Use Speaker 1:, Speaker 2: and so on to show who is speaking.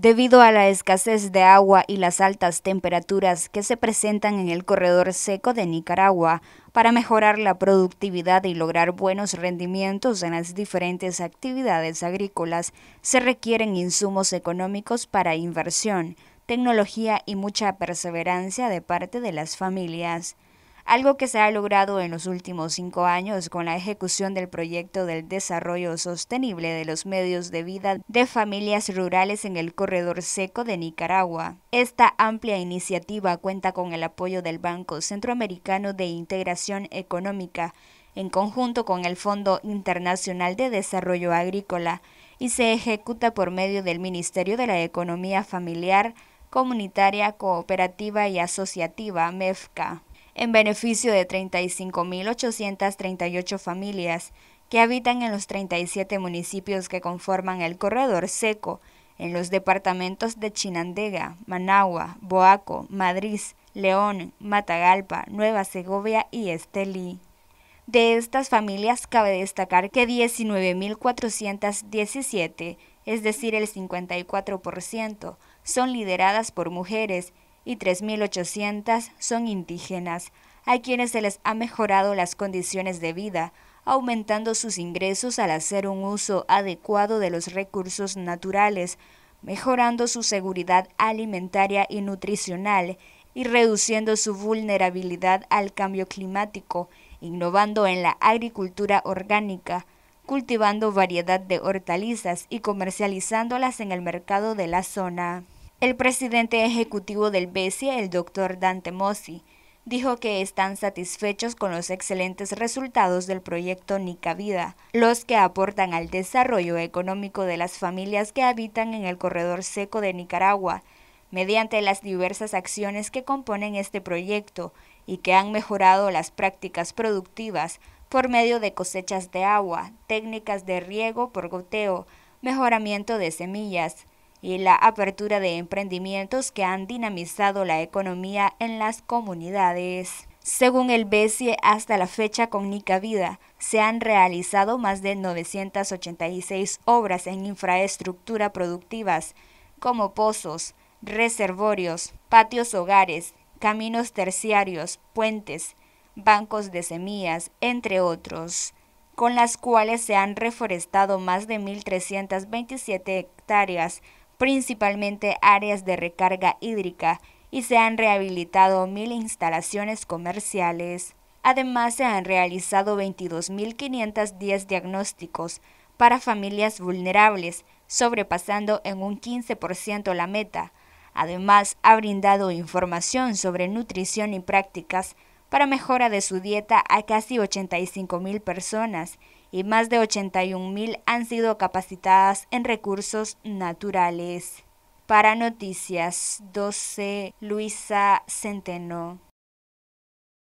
Speaker 1: Debido a la escasez de agua y las altas temperaturas que se presentan en el corredor seco de Nicaragua, para mejorar la productividad y lograr buenos rendimientos en las diferentes actividades agrícolas, se requieren insumos económicos para inversión, tecnología y mucha perseverancia de parte de las familias algo que se ha logrado en los últimos cinco años con la ejecución del proyecto del desarrollo sostenible de los medios de vida de familias rurales en el corredor seco de Nicaragua. Esta amplia iniciativa cuenta con el apoyo del Banco Centroamericano de Integración Económica, en conjunto con el Fondo Internacional de Desarrollo Agrícola, y se ejecuta por medio del Ministerio de la Economía Familiar, Comunitaria, Cooperativa y Asociativa, MEFCA en beneficio de 35.838 familias que habitan en los 37 municipios que conforman el corredor seco en los departamentos de Chinandega, Managua, Boaco, Madrid, León, Matagalpa, Nueva Segovia y Estelí. De estas familias cabe destacar que 19.417, es decir el 54%, son lideradas por mujeres y 3.800 son indígenas, a quienes se les ha mejorado las condiciones de vida, aumentando sus ingresos al hacer un uso adecuado de los recursos naturales, mejorando su seguridad alimentaria y nutricional y reduciendo su vulnerabilidad al cambio climático, innovando en la agricultura orgánica, cultivando variedad de hortalizas y comercializándolas en el mercado de la zona. El presidente ejecutivo del BESIE, el doctor Dante Mossi, dijo que están satisfechos con los excelentes resultados del proyecto Nica Vida, los que aportan al desarrollo económico de las familias que habitan en el corredor seco de Nicaragua, mediante las diversas acciones que componen este proyecto y que han mejorado las prácticas productivas por medio de cosechas de agua, técnicas de riego por goteo, mejoramiento de semillas, y la apertura de emprendimientos que han dinamizado la economía en las comunidades. Según el BESIE, hasta la fecha con Nica Vida se han realizado más de 986 obras en infraestructura productivas, como pozos, reservorios, patios hogares, caminos terciarios, puentes, bancos de semillas, entre otros, con las cuales se han reforestado más de 1.327 hectáreas principalmente áreas de recarga hídrica, y se han rehabilitado mil instalaciones comerciales. Además, se han realizado 22.510 diagnósticos para familias vulnerables, sobrepasando en un 15% la meta. Además, ha brindado información sobre nutrición y prácticas para mejora de su dieta a casi 85 mil personas y más de 81 mil han sido capacitadas en recursos naturales. Para Noticias 12, Luisa Centeno.